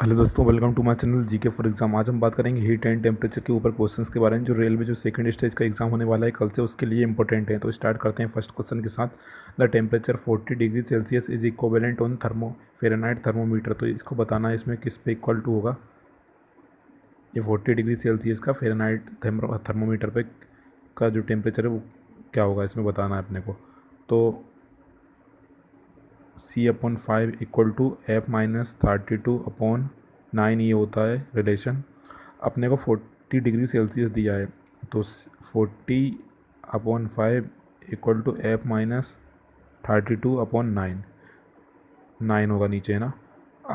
hello दोस्तों welcome to my channel GK for exam आज हम बात करेंगे हीट एंड टेम्परेचर के ऊपर क्वेश्चंस के बारे में जो रेलवे जो सेकंड स्टेज का एग्जाम होने वाला है कल से उसके लिए इंपॉर्टेंट है तो स्टार्ट करते हैं फर्स्ट क्वेश्चन के साथ the temperature 40 degree Celsius is equivalent on thermo Fahrenheit thermometer तो इसको बताना है इसमें किस पे इक्वल टू होगा ये फोर्टी डिग्री सेल्सियस का फेरेनाइट थर्मोमीटर पर का जो टेम्परेचर है वो क्या होगा इसमें बताना है अपने को तो C upon five equal to F minus thirty two upon nine ये होता है रिलेशन अपने को फोर्टी डिग्री सेल्सियस दिया है तो forty upon five equal to F minus thirty two upon nine nine होगा नीचे है ना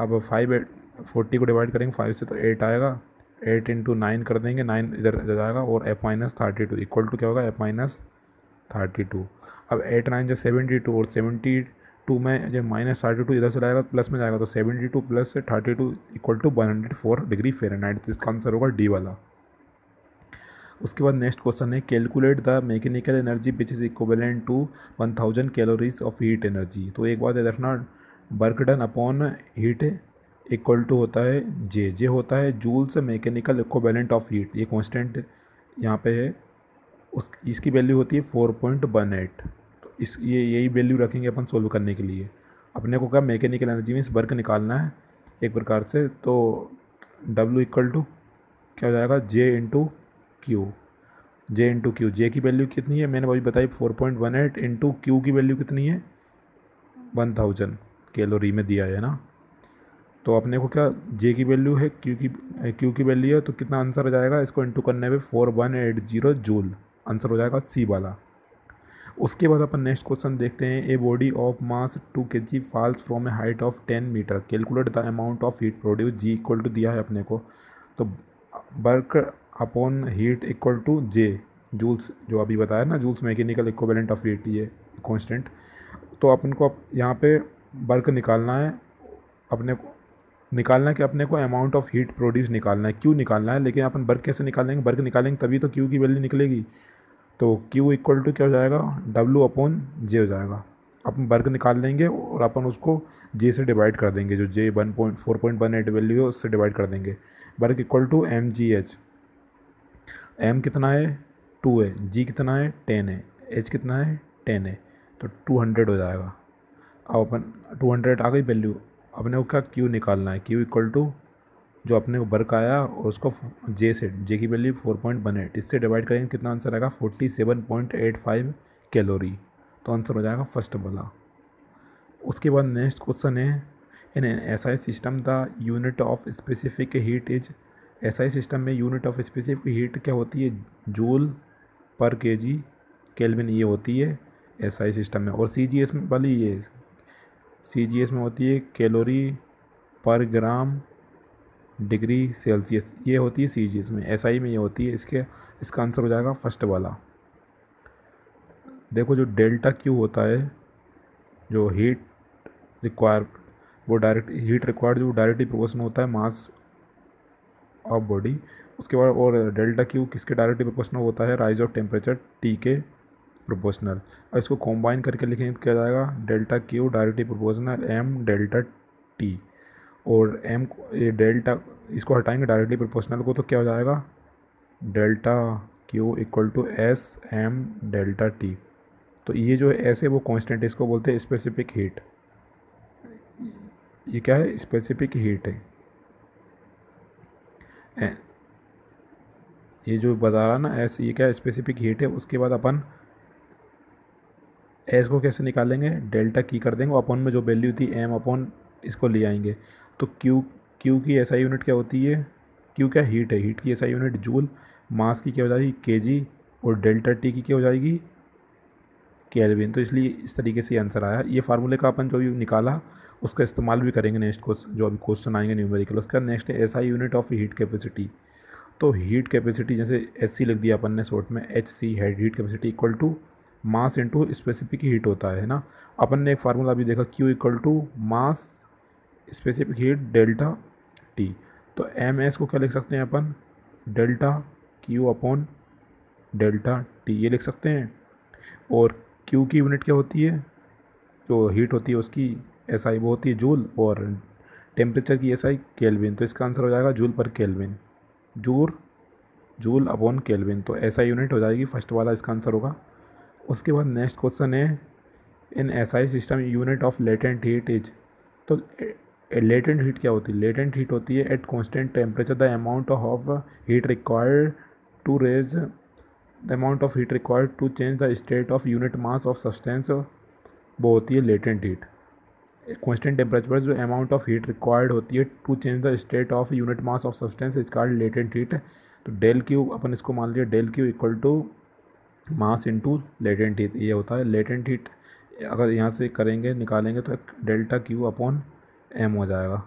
अब फाइव एट फोर्टी को डिवाइड करेंगे फाइव से तो एट आएगा एट इंटू नाइन कर देंगे नाइन इधर जाएगा और F minus thirty two equal to क्या होगा एफ माइनस थर्टी टू अब एट नाइन जो सेवेंटी टू और सेवेंटी टू में जब माइनस थर्टी टू इधर से जाएगा प्लस में जाएगा तो seventy two plus thirty two equal to one hundred four degree Fahrenheit तो इसका आंसर होगा डी वाला उसके बाद नेक्स्ट क्वेश्चन है calculate the mechanical energy which is equivalent to one thousand calories of heat energy तो एक बात याद रखना work done upon heat equal to होता है जे जे होता है joules mechanical equivalent of heat ये कॉन्स्टेंट यहाँ पे है उस इसकी वैल्यू होती है फोर पॉइंट वन एट इस ये यही वैल्यू रखेंगे अपन सोल्व करने के लिए अपने को क्या मैकेनिकल एनर्जी मीन्स वर्क निकालना है एक प्रकार से तो डब्ल्यू इक्वल टू क्या हो जाएगा J into Q J into Q J की वैल्यू कितनी है मैंने अभी बताई four point one eight into Q की वैल्यू कितनी है वन थाउजेंड कैलोरी में दिया है ना तो अपने को क्या जे की वैल्यू है क्यू की क्यू की वैल्यू है तो कितना आंसर हो जाएगा इसको इंटू करने पे four one eight zero joule answer हो जाएगा सी वाला उसके बाद अपन नेक्स्ट क्वेश्चन देखते हैं a body of mass two K G falls from a height of ten metre calculate the amount of heat produce G equal to दिया है अपने को तो work upon heat equal to J joules जो अभी बताया ना joules mechanical equivalent of heat ये कॉन्स्टेंट तो अपन को यहाँ पे वर्क निकालना है अपने को निकालना है कि अपने को अमाउंट ऑफ हीट प्रोड्यूस निकालना है क्यों निकालना है लेकिन अपन वर्क कैसे निकालेंगे वर्क निकालेंगे तभी तो क्यू की वैल्यू निकलेगी तो Q इक्वल टू क्या हो जाएगा W अपॉन जे हो जाएगा अपन वर्ग निकाल लेंगे और अपन उसको जे से डिवाइड कर देंगे जो J one point four point one eight value है उससे डिवाइड कर देंगे work equal to M G H M कितना है टू है जी कितना है टेन है एच कितना है टेन है तो टू हंड्रेड हो जाएगा अब अपन टू हंड्रेड आ गई वैल्यू अपने को क्या क्यू निकालना है क्यू इक्वल टू जो अपने को वर्क आया और उसको जे से जे की value four point one eight इससे डिवाइड करेंगे कितना आंसर आएगा forty seven point eight five calorie तो आंसर हो जाएगा फर्स्ट वाला उसके बाद नेक्स्ट क्वेश्चन है in S I system the unit of specific heat is S I system में यूनिट ऑफ स्पेसिफिक हीट क्या होती है जूल पर के जी केल्विन ये होती है एस आई सिस्टम में और सी जी एस में वाली ये सी जी एस में होती है calorie per gram degree Celsius ये होती है सी जी इसमें एस SI में ये होती है इसके इसका आंसर हो जाएगा फर्स्ट वाला देखो जो डेल्टा क्यू होता है जो हीट रिक्वायर वो डायरेक्ट हीट रिक्वायर्ड जो डायरेक्टली प्रोपोर्शनल होता है मास ऑफ बॉडी उसके बाद और डेल्टा क्यू किसके डायरेक्टली प्रोपोर्शनल होता है राइज ऑफ टेम्परेचर टी के प्रोपोर्शनल और इसको कॉम्बाइन करके लिखेंगे तो क्या जाएगा delta Q directly proportional M delta T और एम को ये डेल्टा इसको हटाएंगे डायरेक्टली प्रोपोर्शनल को तो क्या हो जाएगा delta Q equal to S M delta T तो ये जो है एस है वो कॉन्स्टेंट इसको बोलते हैं स्पेसिफिक हीट ये क्या है स्पेसिफिक हीट है ये जो बता रहा ना एस ये क्या है स्पेसिफिक हीट है उसके बाद अपन एस को कैसे निकालेंगे डेल्टा की कर देंगे अपन में जो वैल्यू थी एम अपॉन इसको ले आएंगे तो क्यू क्यू की ऐसा यूनिट क्या होती है क्यू क्या हीट है हीट की ऐसा यूनिट जूल मास की क्या हो जाएगी के और डेल्टा टी की क्या हो जाएगी कैलविन तो इसलिए इस तरीके से आंसर आया ये फार्मूले का अपन जो भी निकाला उसका इस्तेमाल भी करेंगे नेक्स्ट क्वेश्चन जो अभी क्वेश्चन आएंगे न्यूमेरिकल उसका नेक्स्ट है ऐसा यूनिट ऑफ हीट कैपेसिटी तो हीट कैपेसिटी जैसे एस सी लिख दिया अपन ने शॉर्ट में H C head heat capacity equal to mass into specific heat होता है ना अपन ने एक फार्मूला भी देखा Q equal to mass specific heat delta T तो एम एस को क्या लिख सकते हैं अपन delta Q upon delta T ये लिख सकते हैं और क्यू की यूनिट क्या होती है जो हीट होती है उसकी एस आई वो होती है जूल और टेम्परेचर की एस आई केल्विन तो इसका आंसर हो जाएगा जूल पर kelvin joule joule upon kelvin तो एस आई यूनिट हो जाएगी फर्स्ट वाला इसका आंसर होगा उसके बाद नेक्स्ट क्वेश्चन है in S I system unit of latent heat is तो लेटेंट हीट क्या होती है लेटेंट हीट होती है at constant temperature the amount of heat required to raise the amount of heat required to change the state of unit mass of substance वो होती है latent heat constant temperature पर जो अमाउंट ऑफ हीट रिक्वायर्ड होती है to change the state of unit mass of substance is called latent heat तो del Q अपन इसको मान लिया del Q equal to mass into latent heat ये होता है लेटेंट हीट अगर यहाँ से करेंगे निकालेंगे तो एक डेल्टा क्यू अपॉन एम हो जाएगा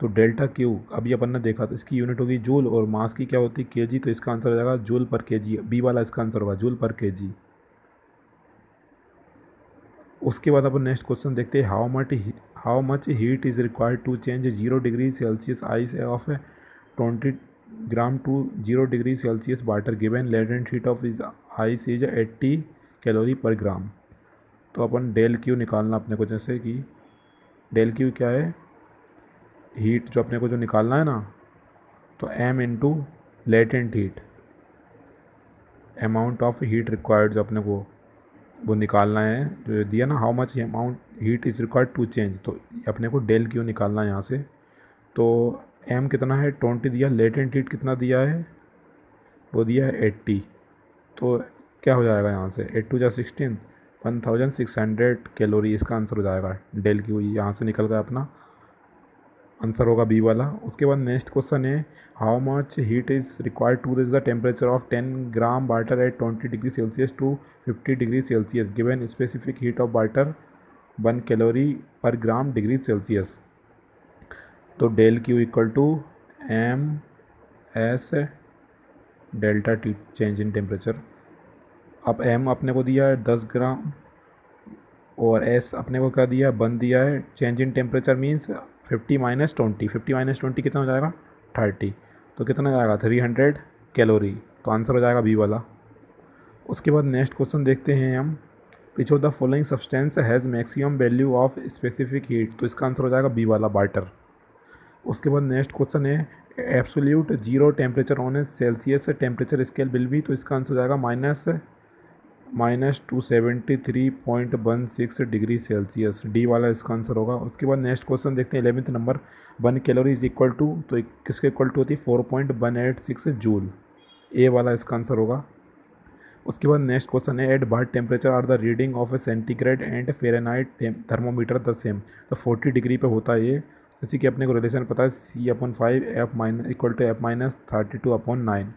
तो डेल्टा क्यू अभी अपन ने देखा तो इसकी यूनिट होगी जूल और मास की क्या होती है के जी तो इसका आंसर हो जाएगा जूल पर के जी बी वाला इसका आंसर होगा जूल पर के जी उसके बाद अपन नेक्स्ट क्वेश्चन देखते हैं how much how much heat is required to change zero degree Celsius ice of twenty gram to zero degree Celsius water given latent heat of is ice is eighty calorie per gram तो अपन del Q निकालना अपने को जैसे कि del Q क्या है heat जो अपने को जो निकालना है ना तो M into latent heat amount of heat required जो अपने को वो निकालना है जो दिया ना how much amount heat is required to change तो अपने को डेल क्यू निकालना है यहाँ से तो एम कितना है ट्वेंटी दिया लेटेंट हीट कितना दिया है वो दिया है एट्टी तो क्या हो जाएगा यहाँ से एट टू या sixteen one thousand six hundred calorie इसका आंसर हो जाएगा डेल क्यू यहाँ से निकल गया अपना आंसर होगा बी वाला उसके बाद नेक्स्ट क्वेश्चन है how much heat is required to raise the temperature of ten gram water at twenty degree Celsius to fifty degree Celsius given specific heat of water one calorie per gram degree Celsius तो del Q equal to M S delta T change in temperature अब M अपने को दिया है दस ग्राम और S अपने को क्या दिया है बन दिया है change in temperature means fifty minus twenty fifty minus twenty कितना हो जाएगा थर्टी तो कितना जाएगा थ्री हंड्रेड कैलोरी तो आंसर हो जाएगा बी वाला उसके बाद नेक्स्ट क्वेश्चन देखते हैं हम which of the following substance has maximum value of specific heat तो इसका आंसर हो जाएगा बी वाला बाटर उसके बाद नेक्स्ट क्वेश्चन है absolute zero temperature on Celsius temperature scale will be तो इसका आंसर हो जाएगा minus minus two seventy three point one six degree Celsius D वाला इसका आंसर होगा उसके बाद नेक्स्ट क्वेश्चन देखते हैं eleventh number one calorie is equal to तो किसके इक्वल टू होती है four point one eight six joule A वाला इसका आंसर होगा उसके बाद नेक्स्ट क्वेश्चन है एट बार temperature are the reading of a centigrade and Fahrenheit thermometer the same तो फोर्टी डिग्री पे होता है ये जैसे कि अपने को रिलेशन पता है C upon five F minus equal to F minus thirty two upon nine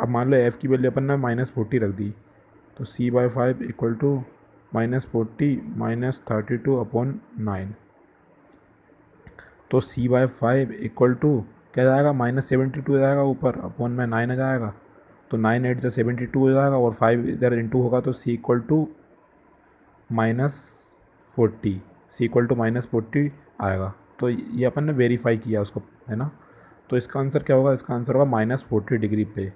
अब मान लो एफ़ की वैल्यू अपन ने माइनस फोर्टी रख दी तो C by five equal to minus forty minus thirty two upon nine तो C by five equal to क्या जाएगा माइनस सेवेंटी टू जाएगा ऊपर अपॉन में नाइन आ जाएगा तो नाइन एट जै सेवेंटी टू हो जाएगा और फाइव इधर इंटू होगा तो C equal to minus forty C equal to minus forty आएगा तो ये अपन ने वेरीफाई किया उसको है ना तो इसका आंसर क्या होगा इसका आंसर होगा माइनस फोर्टी डिग्री पे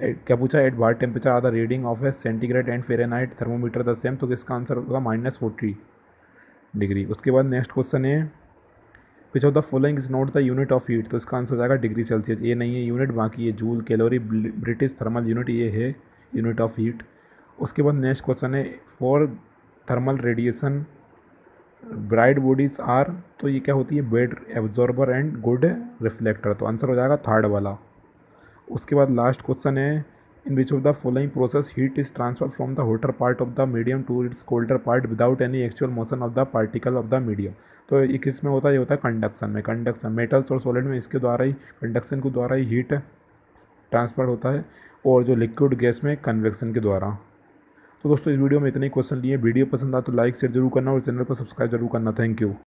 क्या पूछा एट बार temperature are the reading of a centigrade and Fahrenheit thermometer the same तो इसका आंसर होगा माइनस फोर्टी डिग्री उसके बाद नेक्स्ट क्वेश्चन है which of the following is not the unit of heat तो इसका आंसर हो जाएगा डिग्री सेल्सियस ये नहीं है यूनिट बाकी ये joule calorie British thermal unit ये है यूनिट ऑफ हीट उसके बाद नेक्स्ट क्वेश्चन है for thermal radiation bright bodies are तो ये क्या होती है bad absorber and good reflector तो आंसर हो जाएगा थर्ड वाला उसके बाद लास्ट क्वेश्चन है in which of the following process heat is transfer from the hotter part of the medium to its colder part without any actual motion of the particle of the medium तो एक किस में होता है ये होता है कंडक्शन में कंडक्शन मेटल्स और सॉलिड में इसके द्वारा ही कंडक्शन के द्वारा ही हीट ट्रांसफर होता है और जो लिक्विड गैस में कन्वेक्शन के द्वारा तो दोस्तों इस वीडियो में इतने क्वेश्चन लिए वीडियो पसंद आए तो लाइक शेयर जरूर करना और चैनल को सब्सक्राइब जरूर करना थैंक यू